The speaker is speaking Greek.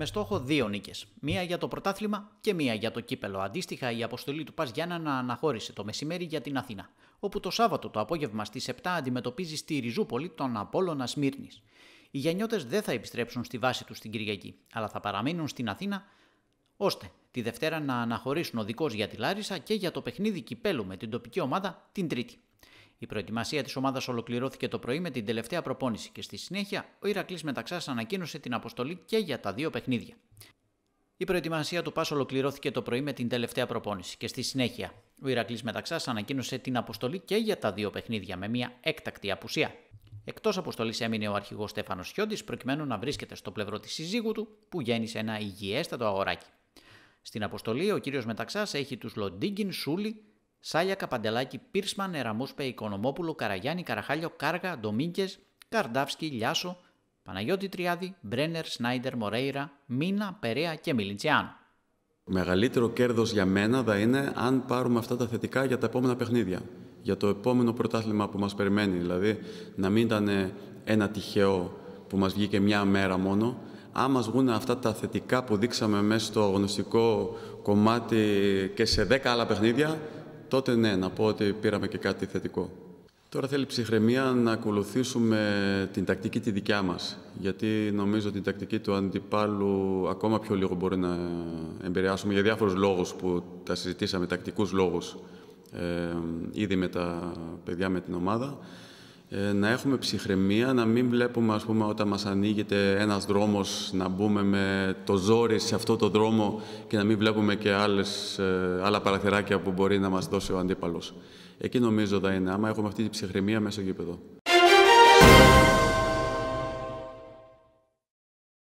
με στόχο δύο νίκες. Μία για το πρωτάθλημα και μία για το κύπελο. Αντίστοιχα, η αποστολή του Πας Γιάννα αναχώρησε το μεσημέρι για την Αθήνα, όπου το Σάββατο το απόγευμα στις 7 αντιμετωπίζει στη Ριζούπολη τον Απόλωνα Σμύρνης. Οι Γιαννιώτε δεν θα επιστρέψουν στη βάση τους την Κυριακή, αλλά θα παραμείνουν στην Αθήνα ώστε τη Δευτέρα να αναχωρήσουν ο για τη Λάρισα και για το παιχνίδι κυπέλου με την τοπική ομάδα την Τρίτη. Η προετοιμασία της ομάδας ολοκληρώθηκε το πρωί με την τελευταία προπόνηση και στη συνέχεια ο Ηρακλής Μεταξάς ανακοίνωσε την αποστολή και για τα δύο παιχνίδια. Η προετοιμασία του ΠΑΣ ολοκληρώθηκε το πρωί με την τελευταία προπόνηση και στη συνέχεια ο Ηρακλής Μεταξάς ανακοίνωσε την αποστολή και για τα δύο παιχνίδια με μια έκτακτη απουσία. Εκτός αποστολής έμεινε ο αρχηγός Στέφανος Χιόντι προκειμένου να βρίσκεται στο πλευρό της συζύγου του που γέννησε ένα υγιέστατο αγοράκι. Στην αποστολή ο κύριος Μεταξάς έχει τους Λοντίγκιν, Σούλη, Σάλια Καπαντελάκη, Πίρσμαν, Εραμούσπε, Οικονομόπουλο, Καραγιάννη, Καραχάλιο, Κάργα, Ντομίνκε, Καρδάφσκι, Λιάσο, Παναγιώτη Τριάδη, Μπρένερ, Σνάιντερ, Μορέιρα, Μίνα, Περέα και Το Μεγαλύτερο κέρδος για μένα θα είναι αν πάρουμε αυτά τα θετικά για τα επόμενα παιχνίδια. Για το επόμενο πρωτάθλημα που μας περιμένει. Δηλαδή να μην ήταν ένα τυχαίο που μας βγήκε μια μέρα μόνο. Αν μας βγουν αυτά τα θετικά που δείξαμε μέσα στο αγωνιστικό κομμάτι και σε 10 άλλα παιχνίδια, τότε ναι, να πω ότι πήραμε και κάτι θετικό. Τώρα θέλει ψυχραιμία να ακολουθήσουμε την τακτική τη δικιά μας, γιατί νομίζω ότι την τακτική του αντιπάλου ακόμα πιο λίγο μπορεί να εμπεριάσουμε για διάφορους λόγους που τα συζητήσαμε, τακτικούς λόγους, ε, ήδη με τα παιδιά με την ομάδα. Ε, να έχουμε ψυχραιμία, να μην βλέπουμε ας πούμε, όταν μας ανοίγεται ένας δρόμος να μπούμε με το ζόρι σε αυτό το δρόμο και να μην βλέπουμε και άλλες, ε, άλλα παραθυράκια που μπορεί να μας δώσει ο αντίπαλος. Εκεί νομίζω θα είναι, άμα έχουμε αυτή τη ψυχραιμία μέσα στο γήπεδο.